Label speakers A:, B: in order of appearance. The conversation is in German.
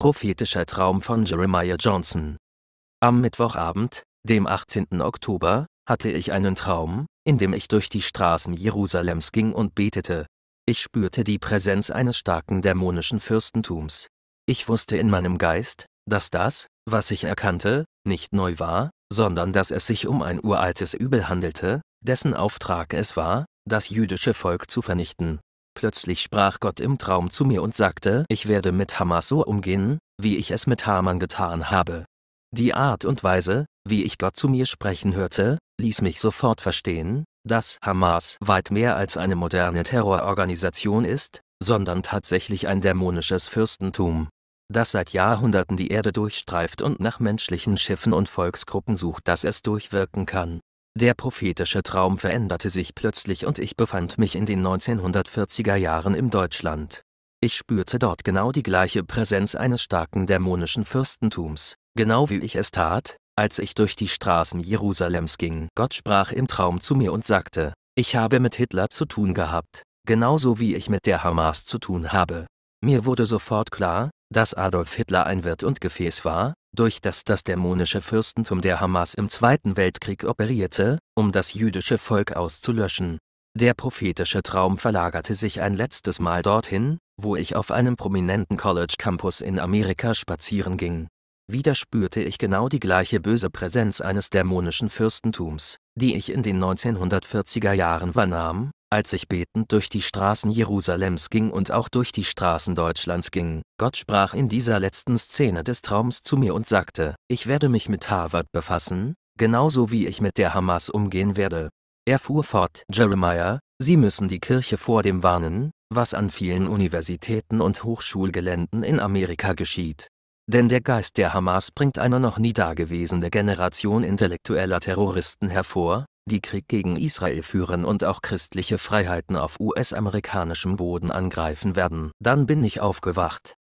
A: Prophetischer Traum von Jeremiah Johnson. Am Mittwochabend, dem 18. Oktober, hatte ich einen Traum, in dem ich durch die Straßen Jerusalems ging und betete. Ich spürte die Präsenz eines starken dämonischen Fürstentums. Ich wusste in meinem Geist, dass das, was ich erkannte, nicht neu war, sondern dass es sich um ein uraltes Übel handelte, dessen Auftrag es war, das jüdische Volk zu vernichten. Plötzlich sprach Gott im Traum zu mir und sagte, ich werde mit Hamas so umgehen, wie ich es mit Haman getan habe. Die Art und Weise, wie ich Gott zu mir sprechen hörte, ließ mich sofort verstehen, dass Hamas weit mehr als eine moderne Terrororganisation ist, sondern tatsächlich ein dämonisches Fürstentum, das seit Jahrhunderten die Erde durchstreift und nach menschlichen Schiffen und Volksgruppen sucht, das es durchwirken kann. Der prophetische Traum veränderte sich plötzlich und ich befand mich in den 1940er Jahren im Deutschland. Ich spürte dort genau die gleiche Präsenz eines starken dämonischen Fürstentums, genau wie ich es tat, als ich durch die Straßen Jerusalems ging. Gott sprach im Traum zu mir und sagte, ich habe mit Hitler zu tun gehabt, genauso wie ich mit der Hamas zu tun habe. Mir wurde sofort klar, dass Adolf Hitler ein Wirt und Gefäß war, durch das das dämonische Fürstentum der Hamas im Zweiten Weltkrieg operierte, um das jüdische Volk auszulöschen. Der prophetische Traum verlagerte sich ein letztes Mal dorthin, wo ich auf einem prominenten College Campus in Amerika spazieren ging. Wieder spürte ich genau die gleiche böse Präsenz eines dämonischen Fürstentums, die ich in den 1940er Jahren wahrnahm, als ich betend durch die Straßen Jerusalems ging und auch durch die Straßen Deutschlands ging. Gott sprach in dieser letzten Szene des Traums zu mir und sagte, ich werde mich mit Harvard befassen, genauso wie ich mit der Hamas umgehen werde. Er fuhr fort, Jeremiah, Sie müssen die Kirche vor dem warnen, was an vielen Universitäten und Hochschulgeländen in Amerika geschieht. Denn der Geist der Hamas bringt eine noch nie dagewesene Generation intellektueller Terroristen hervor, die Krieg gegen Israel führen und auch christliche Freiheiten auf US-amerikanischem Boden angreifen werden. Dann bin ich aufgewacht.